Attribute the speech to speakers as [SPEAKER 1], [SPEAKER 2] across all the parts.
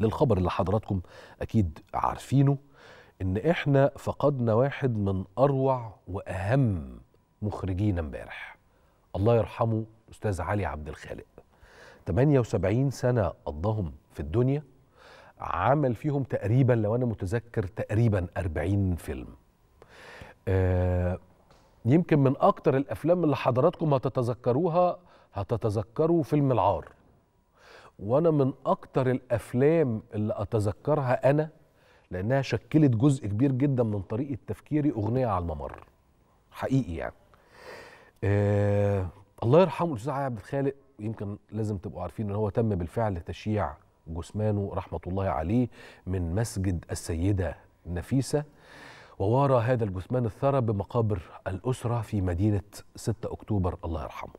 [SPEAKER 1] للخبر اللي حضراتكم اكيد عارفينه ان احنا فقدنا واحد من اروع واهم مخرجين امبارح الله يرحمه استاذ علي عبد الخالق 78 سنه قضاهم في الدنيا عمل فيهم تقريبا لو انا متذكر تقريبا 40 فيلم آه يمكن من اكتر الافلام اللي حضراتكم هتتذكروها هتتذكروا فيلم العار وانا من اكتر الافلام اللي اتذكرها انا لانها شكلت جزء كبير جدا من طريقه تفكيري اغنيه على الممر حقيقي يعني آه الله يرحمه الاستاذ علي عبد الخالق يمكن لازم تبقوا عارفين ان هو تم بالفعل تشييع جثمانه رحمه الله عليه من مسجد السيده نفيسه ووارى هذا الجثمان الثرى بمقابر الاسره في مدينه 6 اكتوبر الله يرحمه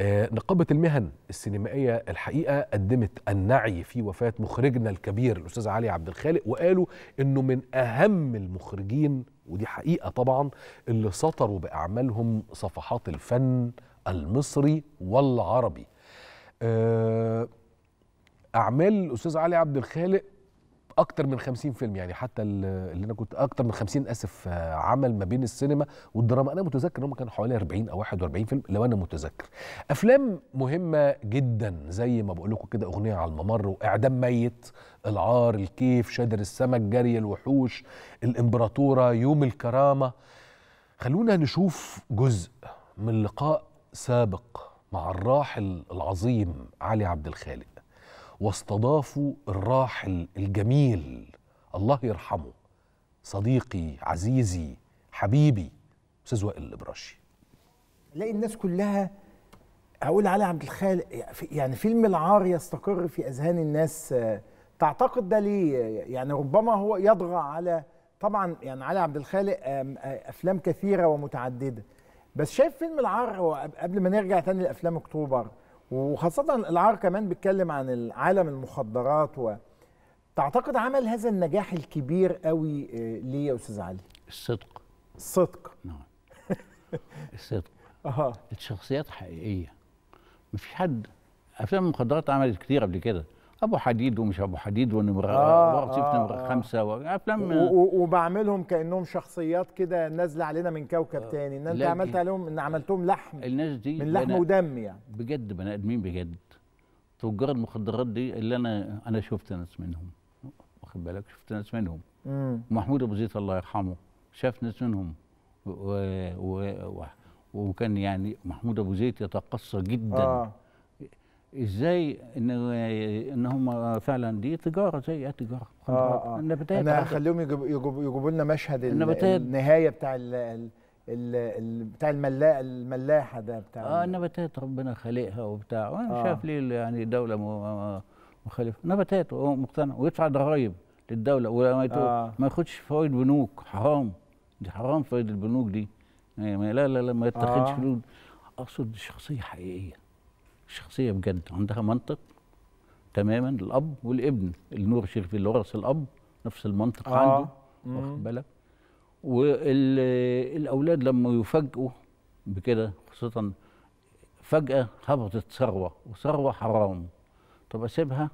[SPEAKER 1] آه، نقابة المهن السينمائية الحقيقة قدمت النعي في وفاة مخرجنا الكبير الأستاذ علي عبد الخالق وقالوا إنه من أهم المخرجين ودي حقيقة طبعا اللي سطروا بأعمالهم صفحات الفن المصري والعربي آه، أعمال الأستاذ علي عبد الخالق اكتر من 50 فيلم يعني حتى اللي انا كنت اكتر من 50 اسف آه، عمل ما بين السينما والدراما انا متذكر ان هم كانوا حوالي 40 او 41 فيلم لو انا متذكر افلام مهمه جدا زي ما بقول لكم كده اغنيه على الممر واعدام ميت العار الكيف شادر السمك جري الوحوش الامبراطوره يوم الكرامه خلونا نشوف جزء من لقاء سابق مع الراحل العظيم علي عبد الخالق واستضافوا الراحل الجميل الله يرحمه صديقي عزيزي حبيبي استاذ وائل الابراشي
[SPEAKER 2] الاقي الناس كلها اقول علي عبد الخالق يعني فيلم العار يستقر في اذهان الناس تعتقد ده ليه يعني ربما هو يطغى على طبعا يعني علي عبد الخالق افلام كثيره ومتعدده بس شايف فيلم العار قبل ما نرجع تاني لافلام اكتوبر وخاصة العار كمان بيتكلم عن عالم المخدرات و تعتقد عمل هذا النجاح الكبير قوي آه، ليه يا استاذ علي؟ الصدق الصدق نعم الصدق اها الشخصيات
[SPEAKER 3] حقيقية مفيش حد افلام المخدرات عملت كتير قبل كده ابو حديد ومش ابو حديد ونمره آه وظيفه آه نمره خمسه وافلام
[SPEAKER 2] وبعملهم كانهم شخصيات كده نازله علينا من كوكب آه تاني ان انت عملت عليهم ان عملتهم لحم الناس دي من لحم ودم يعني
[SPEAKER 3] بجد بني ادمين بجد تجار المخدرات دي اللي انا انا شفت ناس منهم واخد بالك شفت ناس منهم مم. محمود ابو زيد الله يرحمه شاف ناس منهم و... و... و... وكان يعني محمود ابو زيد يتقصى جدا آه. ازاي ان ان هم فعلا دي تجاره زي اي تجاره آه, آه. النباتات انا هخليهم
[SPEAKER 2] يجيبوا لنا مشهد النباتات النهايه بتاع الـ الـ الـ بتاع الملاح الملاحه ده بتاع اه النباتات ربنا خالقها وبتاع
[SPEAKER 3] وانا آه. شايف ليه يعني دوله آه، آه، مخالفه نباتات وهو مقتنع ويدفع ضرايب للدوله وما آه. ما ياخدش فوائد بنوك حرام دي حرام فوائد البنوك دي يعني لا لا لا ما يتاخدش آه. فلوس اقصد شخصيه حقيقيه شخصيه بجد عندها منطق تماما الاب والابن النور شريف اللي ورث الاب نفس المنطق آه. عنده واخد بالك والاولاد لما يفاجئوا بكده خاصه فجاه هبطت ثروه وثروه حرام طب اسيبها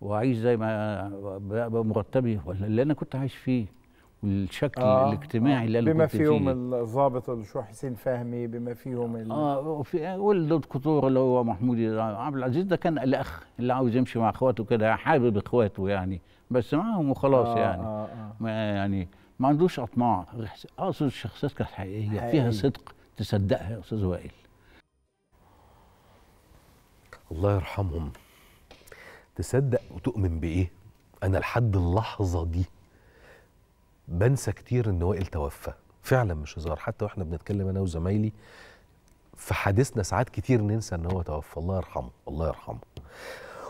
[SPEAKER 3] واعيش زي ما بقى مرتبي ولا اللي انا كنت عايش فيه والشكل آه الاجتماعي آه اللي بما فيهم
[SPEAKER 2] الضابط شو حسين فهمي بما فيهم اه
[SPEAKER 3] وفي والدكتور اللي هو محمود عبد العزيز ده كان الاخ اللي عاوز يمشي مع اخواته كده حابب اخواته يعني بس معاهم وخلاص آه يعني آه آه ما يعني ما عندوش اطماع اقصد الشخصيات كانت حقيقيه حقيقي. فيها صدق تصدقها يا استاذ وائل
[SPEAKER 1] الله يرحمهم تصدق وتؤمن بايه انا لحد اللحظه دي بنسى كتير ان وائل توفى فعلا مش هزار حتى واحنا بنتكلم انا وزمايلي في حديثنا ساعات كتير ننسى ان هو توفى الله يرحمه الله يرحمه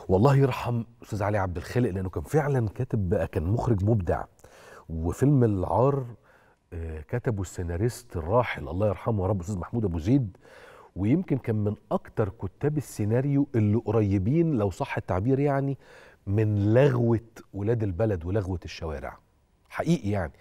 [SPEAKER 1] والله يرحم استاذ علي عبد الخالق لانه كان فعلا كاتب بقى كان مخرج مبدع وفيلم العار آه، كتبه السيناريست الراحل الله يرحمه يا رب استاذ محمود ابو زيد ويمكن كان من اكتر كتاب السيناريو اللي قريبين لو صح التعبير يعني من لغوه ولاد البلد ولغوه الشوارع حقيقي يعني